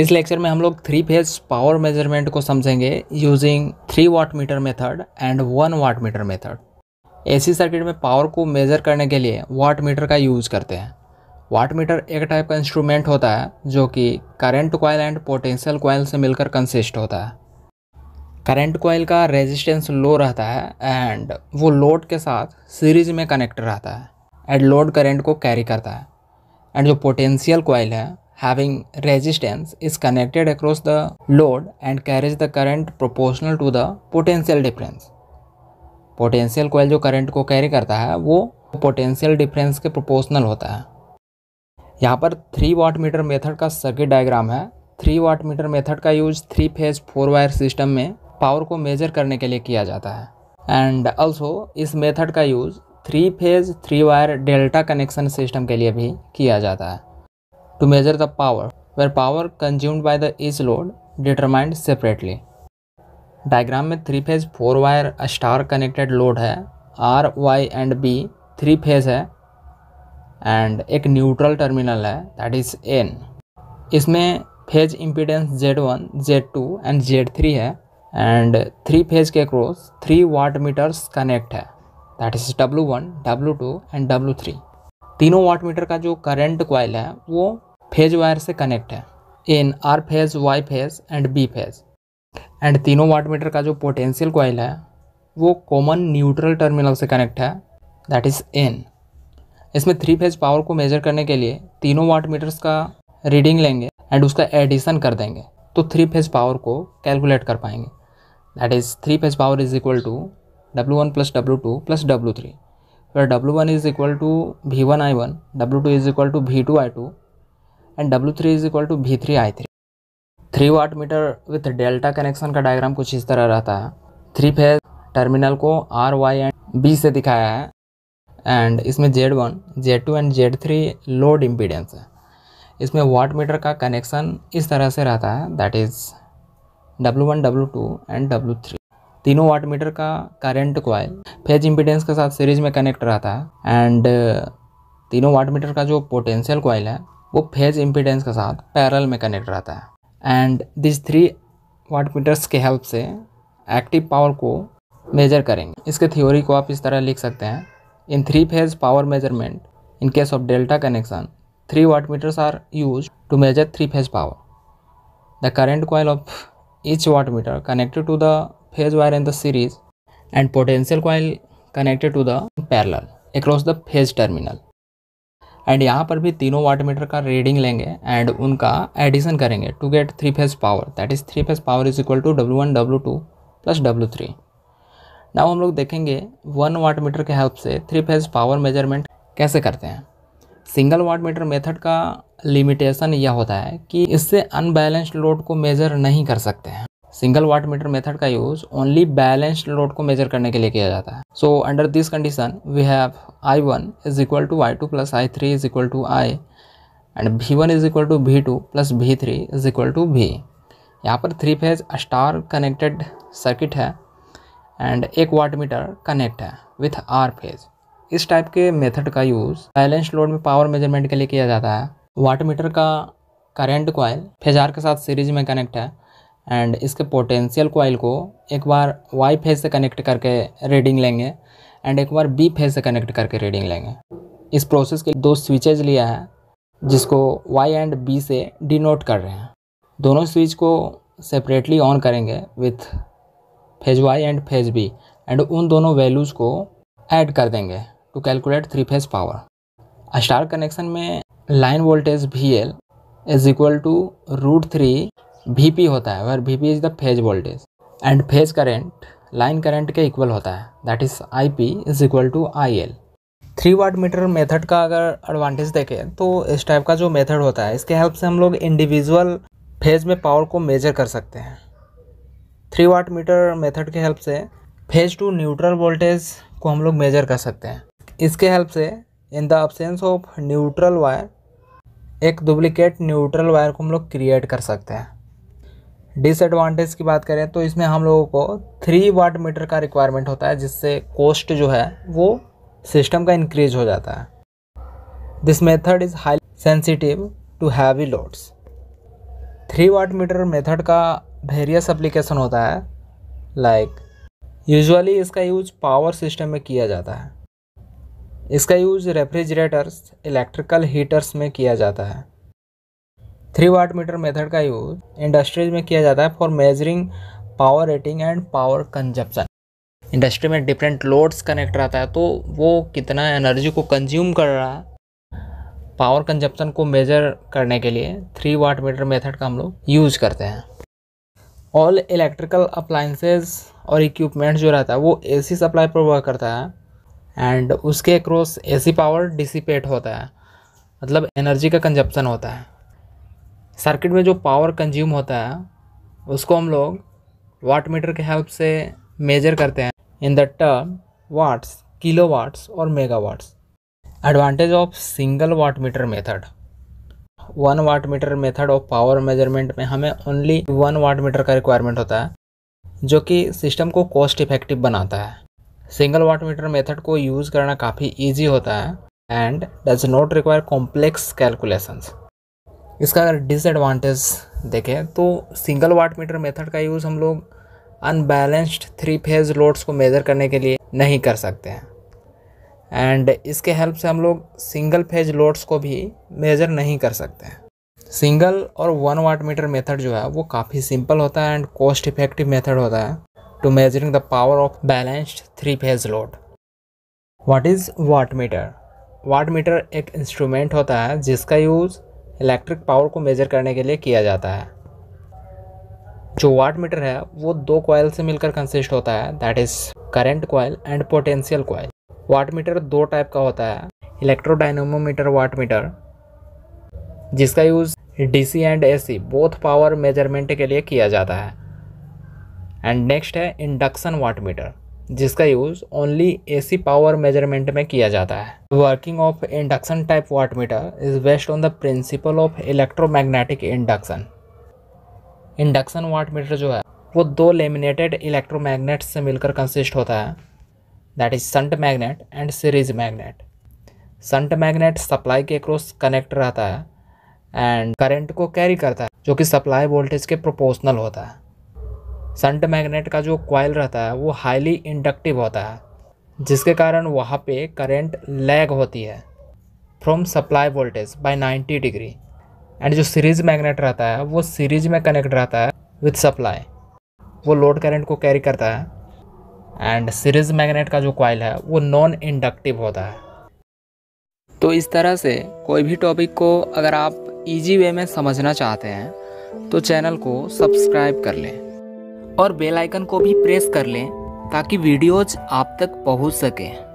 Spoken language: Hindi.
इस लेक्चर में हम लोग थ्री फेज पावर मेजरमेंट को समझेंगे using three watt metre method and one watt metre method AC circuit में पावर को मेज़र करने के लिए वाट मीटर का यूज़ करते हैं वाट मीटर एक टाइप का इंस्ट्रूमेंट होता है जो कि current coil and potential coil से मिलकर कंसिस्ट होता है करंट कोयल का रेजिस्टेंस लो रहता है एंड वो लोड के साथ सीरीज में कनेक्ट रहता है एंड लोड करंट को कैरी करता है एंड जो पोटेंशियल कोयल है having resistance is connected across the load and carries the current proportional to the potential difference potential coil जो करंट को कैरी करता है वो पोटेंशियल डिफरेंस के प्रोपोर्शनल होता है यहाँ पर थ्री वाट मीटर मेथड का सर्किट डायग्राम है थ्री वाट मीटर मेथड का use three phase four wire system में पावर को मेजर करने के लिए किया जाता है एंड ऑल्सो इस मेथड का use three phase three wire delta connection system के लिए भी किया जाता है to measure the power, where power consumed by the each load determined separately. Diagram में three phase four wire star connected load है R Y and B three phase है एंड एक न्यूट्रल टर्मिनल है दैट इज़ एन इसमें phase impedance Z one Z two and Z three है एंड थ्री फेज के cross three watt metres connect है that is W one W two and W three तीनों वाट मीटर का जो करंट क्वाइल है वो फेज वायर से कनेक्ट है in R phase Y phase and B phase and तीनों वाट मीटर का जो पोटेंशियल कॉयल है वो कॉमन न्यूट्रल टर्मिनल से कनेक्ट है दैट इज़ एन इसमें थ्री फेज पावर को मेजर करने के लिए तीनों वाट मीटर्स का रीडिंग लेंगे एंड उसका एडिशन कर देंगे तो थ्री फेज पावर को कैलकुलेट कर पाएंगे that is three phase power is equal to W one plus W two plus W three where W one is equal to V one I one W two is equal to V two I two and three is equal to V three I three three watt meter with delta connection का डायग्राम कुछ इस तरह रहता है थ्री फेज टर्मिनल को आर वाई एंड बी से दिखाया है एंड इसमें Z one Z two and Z three load impedance है इसमें वाट मीटर का कनेक्शन इस तरह से रहता है that is W one W two and W three तीनों वाट मीटर का करेंट कॉयल फेज इम्पीडेंस के साथ सीरीज में कनेक्ट रहता है एंड uh, तीनों वाट मीटर का जो पोटेंशियल कॉयल है वो फेज इम्पिडेंस के साथ पैरल में कनेक्ट रहता है and this three watt meters के हेल्प से एक्टिव पावर को मेजर करेंगे इसके थ्योरी को आप इस तरह लिख सकते हैं in three phase power measurement in case of delta connection three watt meters are use to measure three phase power the current coil of watt meter connected to the phase wire in the series and potential coil connected to the parallel across the phase terminal and यहाँ पर भी तीनों वाट मीटर का रीडिंग लेंगे एंड उनका एडिशन करेंगे to get three phase power that is three phase power is equal to W one W two plus W three now हम लोग देखेंगे वन वाट मीटर के हेल्प से थ्री फेज पावर मेजरमेंट कैसे करते हैं सिंगल वाट मीटर मेथड का लिमिटेशन यह होता है कि इससे अनबैलेंस्ड लोड को मेजर नहीं कर सकते हैं सिंगल वाट मीटर मेथड का यूज़ ओनली बैलेंस्ड लोड को मेजर करने के लिए किया जाता है so under this condition we have I one is equal to I two plus I three is equal to I and V one is equal to V two plus V three is equal to V यहाँ पर three phase star connected circuit है एंड एक वाट मीटर कनेक्ट है विथ आर फेज इस टाइप के मेथड का यूज़ बैलेंस लोड में पावर मेजरमेंट के लिए किया जाता है वाट मीटर का करेंट कॉयल फेजार के साथ सीरीज में कनेक्ट है एंड इसके पोटेंशियल कोयल को एक बार वाई फेज से कनेक्ट करके रीडिंग लेंगे एंड एक बार बी फेज से कनेक्ट करके रीडिंग लेंगे इस प्रोसेस के दो स्विचेज लिया है जिसको वाई एंड बी से डिनोट कर रहे हैं दोनों स्विच को सेपरेटली ऑन करेंगे with phase Y and phase B and उन दोनों वैल्यूज़ को ऐड कर देंगे to calculate three phase power star connection में line voltage V L is equal to root three V होता है where V P is the phase voltage and phase current line current के इक्वल होता है that is I P is equal to I L three watt metre method का अगर एडवांटेज देखें तो इस टाइप का जो मेथड होता है इसके हेल्प से हम लोग इंडिविजुअल फेज में पावर को मेजर कर सकते हैं थ्री वाट मीटर मेथड के हेल्प से फेज टू न्यूट्रल वोल्टेज को हम लोग मेजर कर सकते हैं इसके हेल्प से in the absence of neutral wire एक डुप्लीकेट न्यूट्रल वायर को हम लोग क्रिएट कर सकते हैं डिसएडवांटेज की बात करें तो इसमें हम लोगों को थ्री वाट मीटर का रिक्वायरमेंट होता है जिससे कॉस्ट जो है वो सिस्टम का इंक्रीज हो जाता है this method is high sensitive to heavy loads three watt metre method का वेरियस एप्लीकेशन होता है लाइक like, यूजुअली इसका यूज पावर सिस्टम में किया जाता है इसका यूज रेफ्रिजरेटर्स इलेक्ट्रिकल हीटर्स में किया जाता है थ्री वाट मीटर मेथड का यूज़ इंडस्ट्रीज में किया जाता है for measuring power rating and power consumption industry में डिफरेंट लोड्स कनेक्ट रहता है तो वो कितना एनर्जी को कंज्यूम कर रहा है पावर कंजप्शन को मेजर करने के लिए थ्री वाट मीटर मेथड का हम लोग यूज़ करते हैं ऑल इलेक्ट्रिकल अप्लाइंसेज और इक्विपमेंट जो रहता है वो एसी सप्लाई पर वर्क करता है एंड उसके ए एसी पावर डिसिपेट होता है मतलब एनर्जी का कंजप्शन होता है सर्किट में जो पावर कंज्यूम होता है उसको हम लोग वाट मीटर के हेल्प से मेजर करते हैं in the term watts kilo watts और mega watts advantage of single watt metre method one watt metre method of power measurement में हमें ओनली वन वाट मीटर का रिक्वायरमेंट होता है जो कि सिस्टम को कॉस्ट इफेक्टिव बनाता है सिंगल वाट मीटर मेथड को यूज़ करना काफ़ी ईजी होता है and does not require complex calculations इसका अगर डिसएडवांटेज देखें तो सिंगल वाट मीटर मेथड का यूज़ हम लोग अनबैलेंस्ड थ्री फेज लोड्स को मेज़र करने के लिए नहीं कर सकते हैं एंड इसके हेल्प से हम लोग सिंगल फेज लोड्स को भी मेज़र नहीं कर सकते हैं सिंगल और वन वाट मीटर मेथड जो है वो काफ़ी सिंपल होता है एंड कॉस्ट इफेक्टिव मेथड होता है to measuring the power of balanced three phase load what is watt meter watt metre एक इंस्ट्रूमेंट होता है जिसका यूज़ इलेक्ट्रिक पावर को मेज़र करने के लिए किया जाता है जो वाट मीटर है वो दो कॉयल से मिलकर कंसिस्ट होता है that is current coil and potential coil watt meter दो टाइप का होता है इलेक्ट्रोडाइनमोमीटर वाट मीटर जिसका use DC and AC both power measurement के लिए किया जाता है एंड नेक्स्ट है इंडक्शन वाट मीटर जिसका use only AC power measurement में किया जाता है working of induction type watt meter is based on the principle of electromagnetic induction induction watt meter जो है वो दो लेमिनेटेड इलेक्ट्रोमैग्नेट्स से मिलकर कंसिस्ट होता है that is shunt magnet and series magnet shunt magnet supply के क्रॉस कनेक्ट रहता है एंड करंट को कैरी करता है जो कि सप्लाई वोल्टेज के प्रोपोर्शनल होता है संट मैग्नेट का जो कॉयल रहता है वो हाईली इंडक्टिव होता है जिसके कारण वहाँ पे करंट लैग होती है from supply voltage by 90 degree and जो सीरीज मैग्नेट रहता है वो सीरीज में कनेक्ट रहता है विथ सप्लाई वो लोड करंट को कैरी करता है एंड सीरीज मैग्नेट का जो कॉयल है वो नॉन इंडक्टिव होता है तो इस तरह से कोई भी टॉपिक को अगर आप इजी वे में समझना चाहते हैं तो चैनल को सब्सक्राइब कर लें और बेल आइकन को भी प्रेस कर लें ताकि वीडियोज आप तक पहुंच सकें